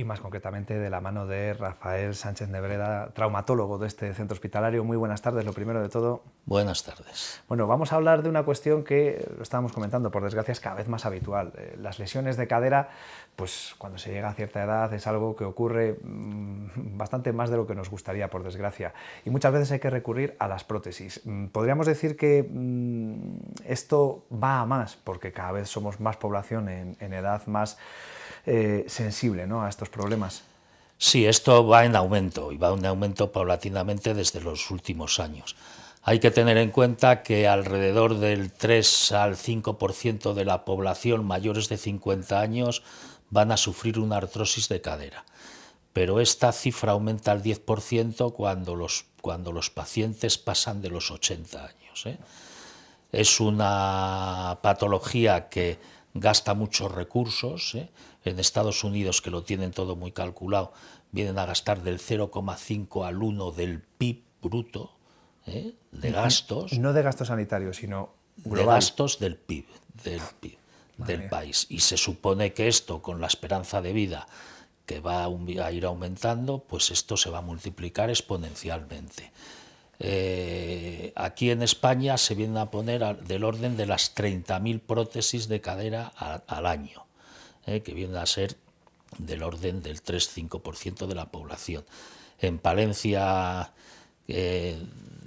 y más concretamente de la mano de Rafael Sánchez Nebreda, traumatólogo de este centro hospitalario. Muy buenas tardes, lo primero de todo. Buenas tardes. Bueno, vamos a hablar de una cuestión que lo estábamos comentando, por desgracia es cada vez más habitual. Eh, las lesiones de cadera, pues cuando se llega a cierta edad es algo que ocurre mm, bastante más de lo que nos gustaría, por desgracia. Y muchas veces hay que recurrir a las prótesis. Mm, podríamos decir que mm, esto va a más, porque cada vez somos más población en, en edad más eh, sensible ¿no? a estos problemas. Sí, esto va en aumento y va en aumento paulatinamente desde los últimos años. Hay que tener en cuenta que alrededor del 3 al 5% de la población mayores de 50 años van a sufrir una artrosis de cadera. Pero esta cifra aumenta al 10% cuando los, cuando los pacientes pasan de los 80 años. ¿eh? Es una patología que gasta muchos recursos. ¿eh? En Estados Unidos, que lo tienen todo muy calculado, vienen a gastar del 0,5 al 1 del PIB bruto ¿eh? de gastos. No de gastos sanitarios, sino global. de gastos del PIB, del PIB, del país. Y se supone que esto, con la esperanza de vida que va a ir aumentando, pues esto se va a multiplicar exponencialmente. Eh, aquí en España se vienen a poner del orden de las 30.000 prótesis de cadera al año, eh, que vienen a ser del orden del 3-5% de la población. En Palencia, eh,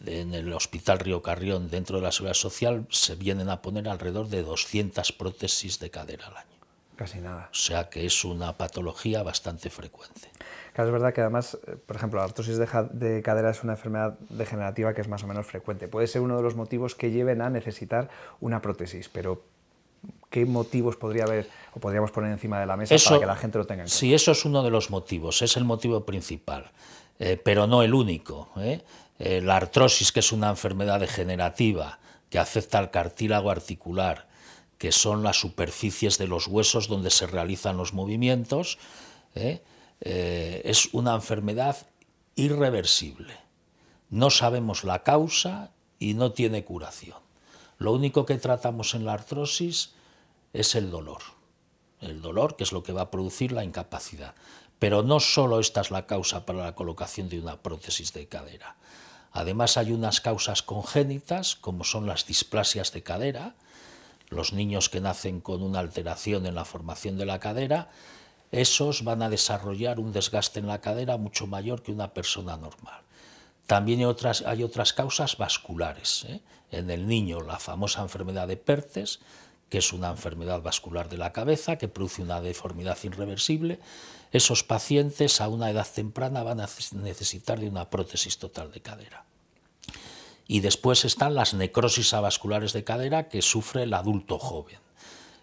en el Hospital Río Carrión, dentro de la Seguridad Social, se vienen a poner alrededor de 200 prótesis de cadera al año. Casi nada. O sea que es una patología bastante frecuente. Claro, es verdad que además, eh, por ejemplo, la artrosis de, cadera es una enfermedad degenerativa que es más o menos frecuente. Puede ser uno de los motivos que lleven a necesitar una prótesis, pero ¿qué motivos podría haber o podríamos poner encima de la mesa para que la gente lo tenga en cuenta? Sí, eso es uno de los motivos, es el motivo principal, eh, pero no el único. ¿eh? la artrosis, que es una enfermedad degenerativa que afecta al cartílago articular, que son las superficies de los huesos donde se realizan los movimientos, ¿eh? Eh, es una enfermedad irreversible. No sabemos la causa y no tiene curación. Lo único que tratamos en la artrosis es el dolor. El dolor que es lo que va a producir la incapacidad. Pero no solo esta es la causa para la colocación de una prótesis de cadera. Además hay unas causas congénitas, como son las displasias de cadera, los niños que nacen con una alteración en la formación de la cadera, esos van a desarrollar un desgaste en la cadera mucho mayor que una persona normal. También hay otras, causas vasculares. ¿eh? En el niño, la famosa enfermedad de Pertes, que es una enfermedad vascular de la cabeza que produce una deformidad irreversible, esos pacientes a una edad temprana van a necesitar de una prótesis total de cadera. Y después están las necrosis avasculares de cadera que sufre el adulto joven.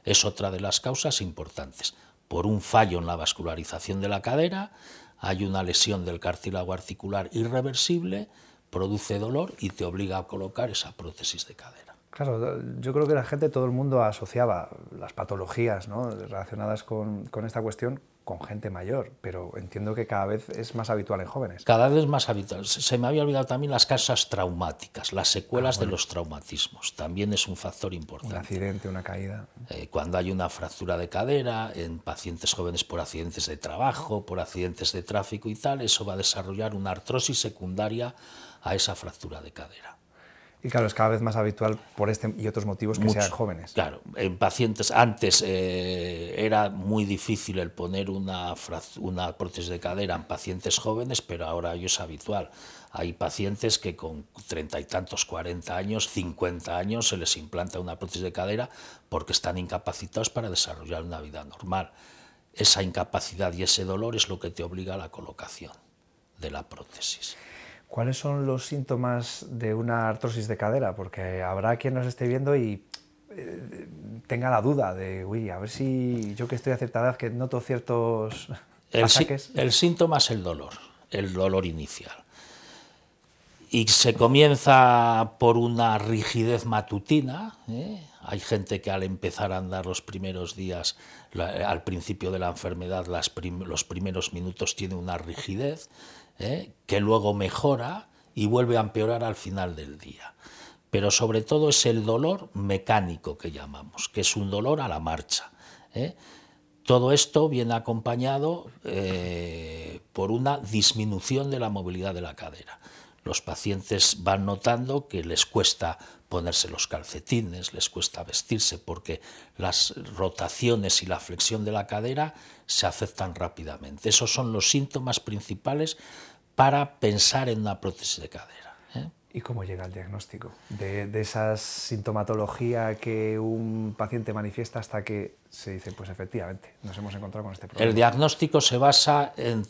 Es otra de las causas importantes. Por un fallo en la vascularización de la cadera, hay una lesión del cartílago articular irreversible, produce dolor y te obliga a colocar esa prótesis de cadera. Claro, yo creo que la gente, todo el mundo asociaba las patologías relacionadas con esta cuestión con gente mayor, pero entiendo que cada vez es más habitual en jóvenes. Cada vez es más habitual. Se me había olvidado también las causas traumáticas, las secuelas ah, de los traumatismos. También es un factor importante. Un accidente, una caída. Eh, cuando hay una fractura de cadera en pacientes jóvenes por accidentes de trabajo, por accidentes de tráfico y tal, eso va a desarrollar una artrosis secundaria a esa fractura de cadera. Y claro, es cada vez más habitual por este y otros motivos que sean jóvenes. Claro, en pacientes antes eh, era muy difícil el poner una, una prótesis de cadera en pacientes jóvenes, pero ahora es habitual. Hay pacientes que con treinta y tantos, cuarenta años, cincuenta años se les implanta una prótesis de cadera porque están incapacitados para desarrollar una vida normal. Esa incapacidad y ese dolor es lo que te obliga a la colocación de la prótesis. ¿Cuáles son los síntomas de una artrosis de cadera? Porque habrá quien nos esté viendo y eh, tenga la duda de, uy, a ver si yo que estoy a cierta edad que noto ciertos el el síntoma es el dolor, el dolor inicial. Y se comienza por una rigidez matutina. ¿eh? Hay gente que al empezar a andar los primeros días, al principio de la enfermedad, los primeros minutos tiene una rigidez ¿eh? que luego mejora y vuelve a empeorar al final del día. Pero sobre todo es el dolor mecánico que llamamos, que es un dolor a la marcha. ¿eh? Todo esto viene acompañado eh, por una disminución de la movilidad de la cadera. Los pacientes van notando que les cuesta ponerse los calcetines, les cuesta vestirse porque las rotaciones y la flexión de la cadera se afectan rápidamente. Esos son los síntomas principales para pensar en una prótesis de cadera. ¿eh? ¿Y cómo llega el diagnóstico? de, esa sintomatología que un paciente manifiesta hasta que se dice, pues efectivamente, nos hemos encontrado con este problema. El diagnóstico se basa en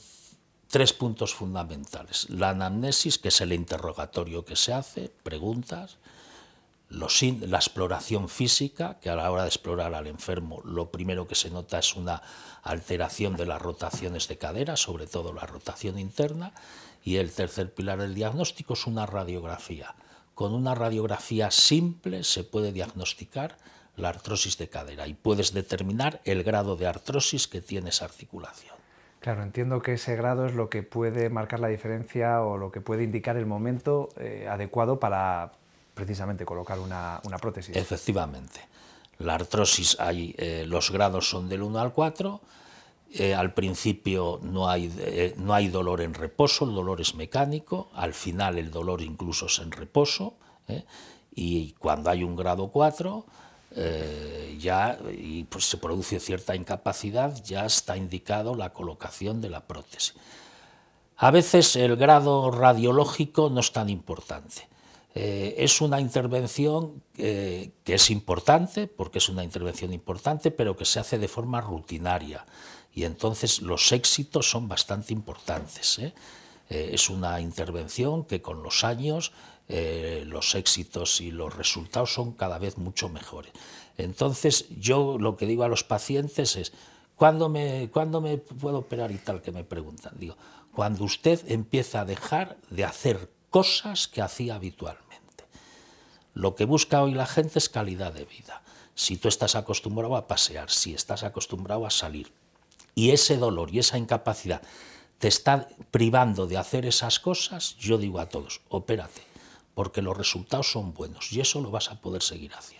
tres puntos fundamentales. La anamnesis, que es el interrogatorio que se hace, preguntas, la exploración física, que a la hora de explorar al enfermo lo primero que se nota es una alteración de las rotaciones de cadera, sobre todo la rotación interna, y el tercer pilar del diagnóstico es una radiografía. Con una radiografía simple se puede diagnosticar la artrosis de cadera y puedes determinar el grado de artrosis que tiene esa articulación. Claro, entiendo que ese grado es lo que puede marcar la diferencia o lo que puede indicar el momento eh, adecuado para, precisamente colocar una, prótesis. Efectivamente. La artrosis, hay, eh, los grados son del 1 al 4. Eh, al principio eh, no hay, dolor en reposo, el dolor es mecánico. Al final el dolor incluso es en reposo. Y cuando hay un grado 4, ya y pues, se produce cierta incapacidad, ya está indicado la colocación de la prótesis. A veces el grado radiológico no es tan importante. Eh, es una intervención eh, que es importante, porque es una intervención importante, pero que se hace de forma rutinaria. Y entonces los éxitos son bastante importantes. ¿eh? es una intervención que con los años los éxitos y los resultados son cada vez mucho mejores. Entonces yo lo que digo a los pacientes es, ¿cuándo me, ¿cuándo me puedo operar y tal? Que me preguntan. Digo, cuando usted empieza a dejar de hacer cosas que hacía habitualmente. Lo que busca hoy la gente es calidad de vida. Si tú estás acostumbrado a pasear, si estás acostumbrado a salir, y ese dolor y esa incapacidad te está privando de hacer esas cosas, yo digo a todos, opérate, porque los resultados son buenos y eso lo vas a poder seguir haciendo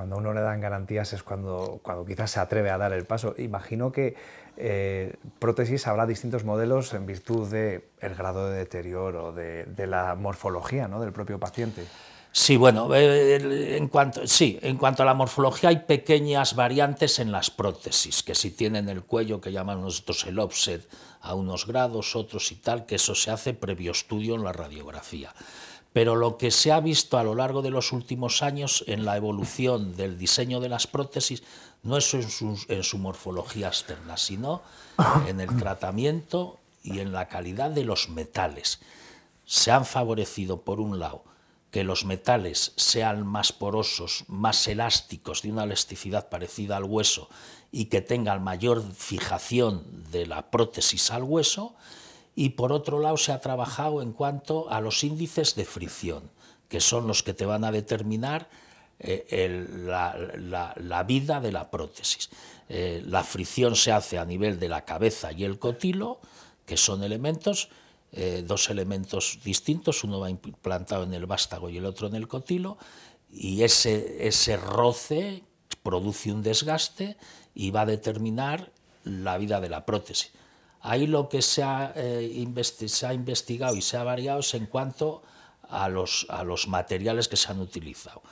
cuando uno le dan garantías es cuando, quizás se atreve a dar el paso. Imagino que eh, prótesis habrá distintos modelos en virtud del grado de deterioro, de, de la morfología del propio paciente. Sí, bueno, eh, en cuanto, en cuanto a la morfología hay pequeñas variantes en las prótesis, que si tienen el cuello que llaman nosotros el offset a unos grados, otros y tal, que eso se hace previo estudio en la radiografía. Pero lo que se ha visto a lo largo de los últimos años en la evolución del diseño de las prótesis no es en su, morfología externa, sino en el tratamiento y en la calidad de los metales. Se han favorecido, por un lado, que los metales sean más porosos, más elásticos, de una elasticidad parecida al hueso y que tengan mayor fijación de la prótesis al hueso, y por otro lado se ha trabajado en cuanto a los índices de fricción, que son los que te van a determinar eh, la, vida de la prótesis. Eh, la fricción se hace a nivel de la cabeza y el cotilo, que son elementos, eh, dos elementos distintos, uno va implantado en el vástago y el otro en el cotilo, y ese, ese roce produce un desgaste y va a determinar la vida de la prótesis. Ahí lo que eh, se ha, investigado y se ha variado es en cuanto a los, materiales que se han utilizado.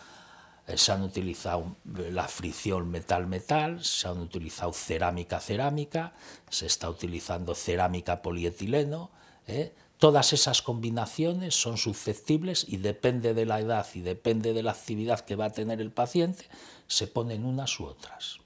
Eh, se han utilizado eh, la fricción metal-metal, se han utilizado cerámica-cerámica, se está utilizando cerámica polietileno. Todas esas combinaciones son susceptibles y depende de la edad y depende de la actividad que va a tener el paciente, se ponen unas u otras.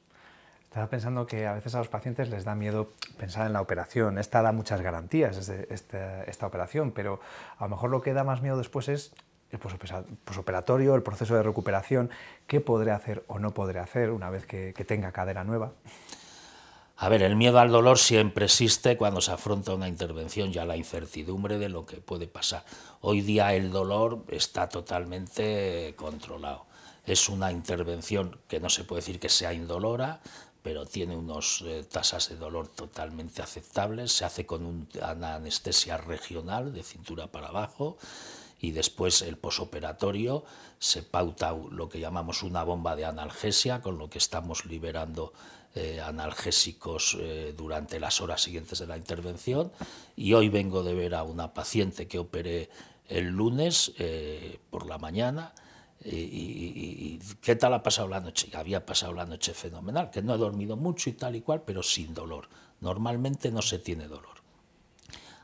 Estaba pensando que a veces a los pacientes les da miedo pensar en la operación. Esta da muchas garantías, esta, este, esta operación, pero a lo mejor lo que da más miedo después es el posoperatorio, el proceso de recuperación, qué podré hacer o no podré hacer una vez que, tenga cadera nueva. A ver, el miedo al dolor siempre existe cuando se afronta una intervención, ya la incertidumbre de lo que puede pasar. Hoy día el dolor está totalmente controlado es una intervención que no se puede decir que sea indolora, pero tiene unas eh, tasas de dolor totalmente aceptables, se hace con una anestesia regional de cintura para abajo y después el posoperatorio se pauta lo que llamamos una bomba de analgesia, con lo que estamos liberando eh, analgésicos eh, durante las horas siguientes de la intervención. Y hoy vengo de ver a una paciente que operé el lunes por la mañana y, qué tal ha pasado la noche? Había pasado la noche fenomenal, que no he dormido mucho y tal y cual, pero sin dolor. Normalmente no se tiene dolor.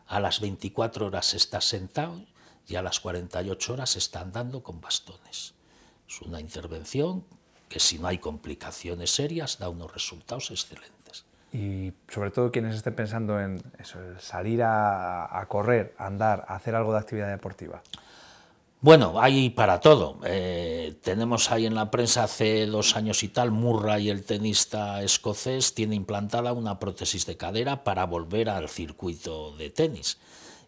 A las 24 horas está sentado y a las 48 horas está andando con bastones. Es una intervención que si no hay complicaciones serias da unos resultados excelentes. Y sobre todo quienes estén pensando en salir a, correr, andar, hacer algo de actividad deportiva. Bueno, hay para todo. Eh, tenemos ahí en la prensa hace dos años y tal, Murray, el tenista escocés, tiene implantada una prótesis de cadera para volver al circuito de tenis.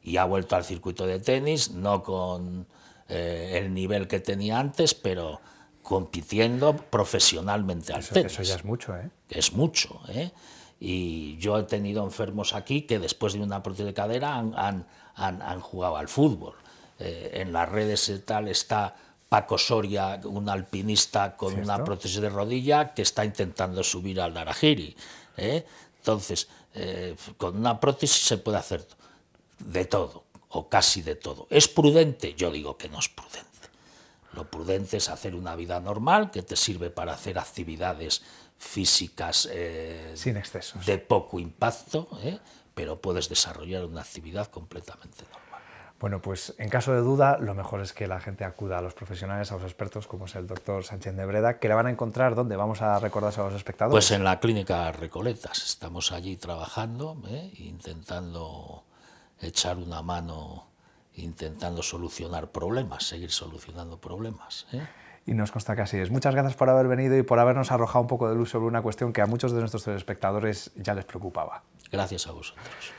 Y ha vuelto al circuito de tenis, no con eh, el nivel que tenía antes, pero compitiendo profesionalmente al tenis. Eso ya es mucho, ¿eh? Es mucho, ¿eh? Y yo he tenido enfermos aquí que después de una prótesis de cadera han jugado al fútbol. Eh, en las redes y tal está Paco Soria, un alpinista con una prótesis de rodilla que está intentando subir al Narajiri. ¿eh? Entonces, eh, con una prótesis se puede hacer de todo, o casi de todo. ¿Es prudente? Yo digo que no es prudente. Lo prudente es hacer una vida normal que te sirve para hacer actividades físicas sin excesos, de poco impacto, pero puedes desarrollar una actividad completamente normal. Bueno, pues en caso de duda, lo mejor es que la gente acuda a los profesionales, a los expertos, como es el doctor Sánchez de Breda, que la van a encontrar donde vamos a recordarse a los espectadores. Pues en la clínica Recoletas. Estamos allí trabajando, ¿eh? intentando echar una mano, intentando solucionar problemas, seguir solucionando problemas. ¿eh? y nos consta que así es. Muchas gracias por haber venido y por habernos arrojado un poco de luz sobre una cuestión que a muchos de nuestros espectadores ya les preocupaba. Gracias a vosotros.